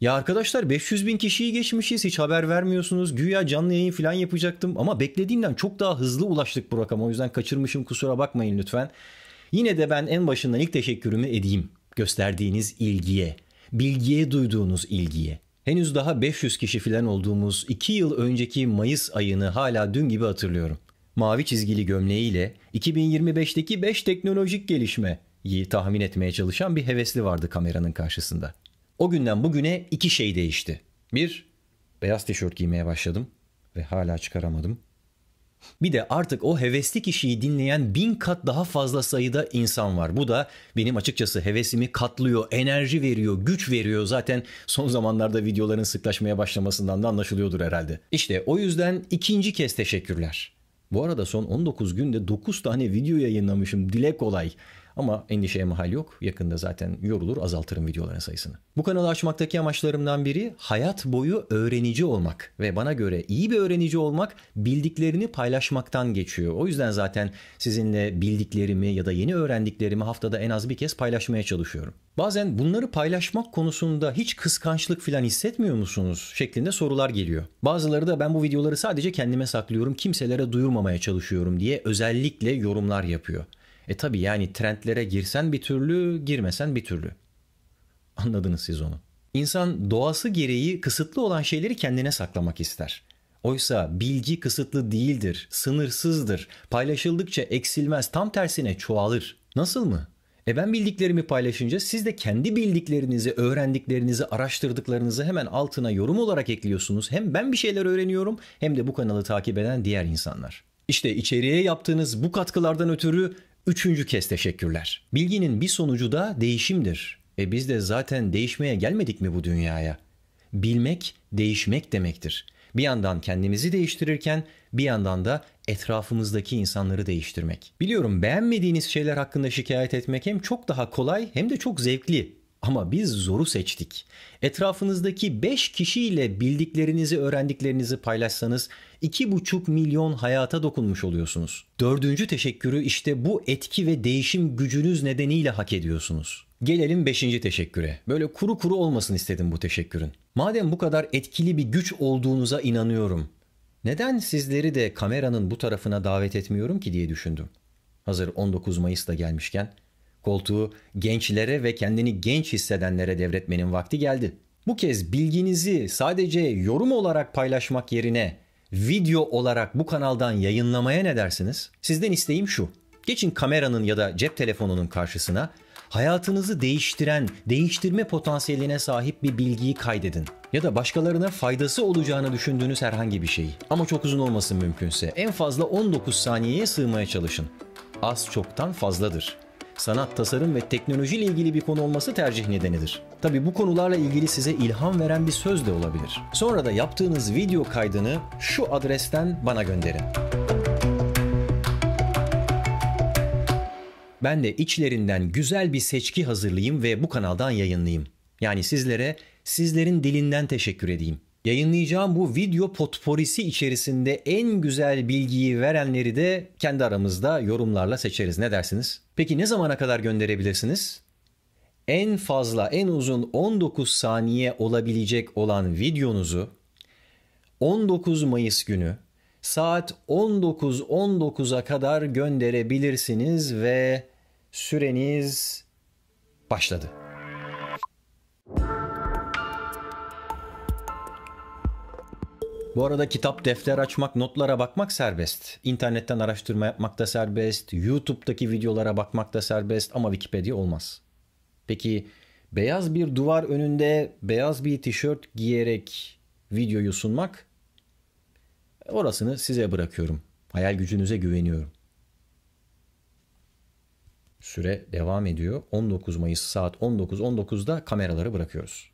Ya arkadaşlar 500 bin kişiyi geçmişiz hiç haber vermiyorsunuz. Güya canlı yayın falan yapacaktım ama beklediğimden çok daha hızlı ulaştık bu rakama. O yüzden kaçırmışım kusura bakmayın lütfen. Yine de ben en başından ilk teşekkürümü edeyim. Gösterdiğiniz ilgiye, bilgiye duyduğunuz ilgiye. Henüz daha 500 kişi filan olduğumuz 2 yıl önceki Mayıs ayını hala dün gibi hatırlıyorum. Mavi çizgili gömleğiyle 2025'teki 5 teknolojik gelişmeyi tahmin etmeye çalışan bir hevesli vardı kameranın karşısında. O günden bugüne iki şey değişti. Bir, beyaz tişört giymeye başladım ve hala çıkaramadım. Bir de artık o hevesli kişiyi dinleyen bin kat daha fazla sayıda insan var. Bu da benim açıkçası hevesimi katlıyor, enerji veriyor, güç veriyor. Zaten son zamanlarda videoların sıklaşmaya başlamasından da anlaşılıyordur herhalde. İşte o yüzden ikinci kez teşekkürler. Bu arada son 19 günde 9 tane video yayınlamışım. Dile kolay. Ama endişeye mahal yok. Yakında zaten yorulur azaltırım videoların sayısını. Bu kanalı açmaktaki amaçlarımdan biri hayat boyu öğrenici olmak ve bana göre iyi bir öğrenici olmak bildiklerini paylaşmaktan geçiyor. O yüzden zaten sizinle bildiklerimi ya da yeni öğrendiklerimi haftada en az bir kez paylaşmaya çalışıyorum. Bazen bunları paylaşmak konusunda hiç kıskançlık falan hissetmiyor musunuz şeklinde sorular geliyor. Bazıları da ben bu videoları sadece kendime saklıyorum, kimselere duyurmamaya çalışıyorum diye özellikle yorumlar yapıyor. E tabi yani trendlere girsen bir türlü, girmesen bir türlü. Anladınız siz onu. İnsan doğası gereği kısıtlı olan şeyleri kendine saklamak ister. Oysa bilgi kısıtlı değildir, sınırsızdır. Paylaşıldıkça eksilmez, tam tersine çoğalır. Nasıl mı? E ben bildiklerimi paylaşınca siz de kendi bildiklerinizi, öğrendiklerinizi, araştırdıklarınızı hemen altına yorum olarak ekliyorsunuz. Hem ben bir şeyler öğreniyorum hem de bu kanalı takip eden diğer insanlar. İşte içeriye yaptığınız bu katkılardan ötürü Üçüncü kez teşekkürler. Bilginin bir sonucu da değişimdir. E biz de zaten değişmeye gelmedik mi bu dünyaya? Bilmek değişmek demektir. Bir yandan kendimizi değiştirirken bir yandan da etrafımızdaki insanları değiştirmek. Biliyorum beğenmediğiniz şeyler hakkında şikayet etmek hem çok daha kolay hem de çok zevkli ama biz zoru seçtik. Etrafınızdaki 5 kişiyle bildiklerinizi, öğrendiklerinizi paylaşsanız 2,5 milyon hayata dokunmuş oluyorsunuz. Dördüncü teşekkürü işte bu etki ve değişim gücünüz nedeniyle hak ediyorsunuz. Gelelim beşinci teşekküre. Böyle kuru kuru olmasın istedim bu teşekkürün. Madem bu kadar etkili bir güç olduğunuza inanıyorum. Neden sizleri de kameranın bu tarafına davet etmiyorum ki diye düşündüm. Hazır 19 Mayıs da gelmişken Koltuğu gençlere ve kendini genç hissedenlere devretmenin vakti geldi. Bu kez bilginizi sadece yorum olarak paylaşmak yerine video olarak bu kanaldan yayınlamaya ne dersiniz? Sizden isteğim şu. Geçin kameranın ya da cep telefonunun karşısına hayatınızı değiştiren, değiştirme potansiyeline sahip bir bilgiyi kaydedin. Ya da başkalarına faydası olacağını düşündüğünüz herhangi bir şeyi. Ama çok uzun olmasın mümkünse. En fazla 19 saniyeye sığmaya çalışın. Az çoktan fazladır sanat, tasarım ve teknoloji ile ilgili bir konu olması tercih nedenidir. Tabi bu konularla ilgili size ilham veren bir söz de olabilir. Sonra da yaptığınız video kaydını şu adresten bana gönderin. Ben de içlerinden güzel bir seçki hazırlayayım ve bu kanaldan yayınlayayım. Yani sizlere sizlerin dilinden teşekkür edeyim. Yayınlayacağım bu video potporisi içerisinde en güzel bilgiyi verenleri de kendi aramızda yorumlarla seçeriz. Ne dersiniz? Peki ne zamana kadar gönderebilirsiniz? En fazla en uzun 19 saniye olabilecek olan videonuzu 19 Mayıs günü saat 19.19'a kadar gönderebilirsiniz ve süreniz başladı. Bu arada kitap, defter açmak, notlara bakmak serbest. İnternetten araştırma yapmak da serbest. YouTube'daki videolara bakmak da serbest ama Wikipedia olmaz. Peki beyaz bir duvar önünde beyaz bir tişört giyerek videoyu sunmak? Orasını size bırakıyorum. Hayal gücünüze güveniyorum. Süre devam ediyor. 19 Mayıs saat 19.19'da kameraları bırakıyoruz.